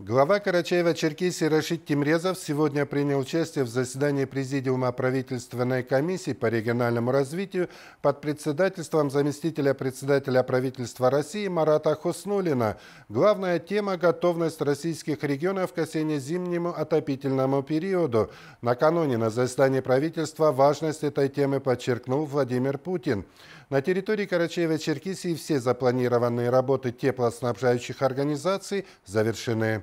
Глава Карачаева-Черкесии Рашид Тимрезов сегодня принял участие в заседании Президиума правительственной комиссии по региональному развитию под председательством заместителя председателя правительства России Марата Хуснулина. Главная тема – готовность российских регионов к осенне-зимнему отопительному периоду. Накануне на заседании правительства важность этой темы подчеркнул Владимир Путин. На территории Карачаева-Черкесии все запланированные работы теплоснабжающих организаций завершены.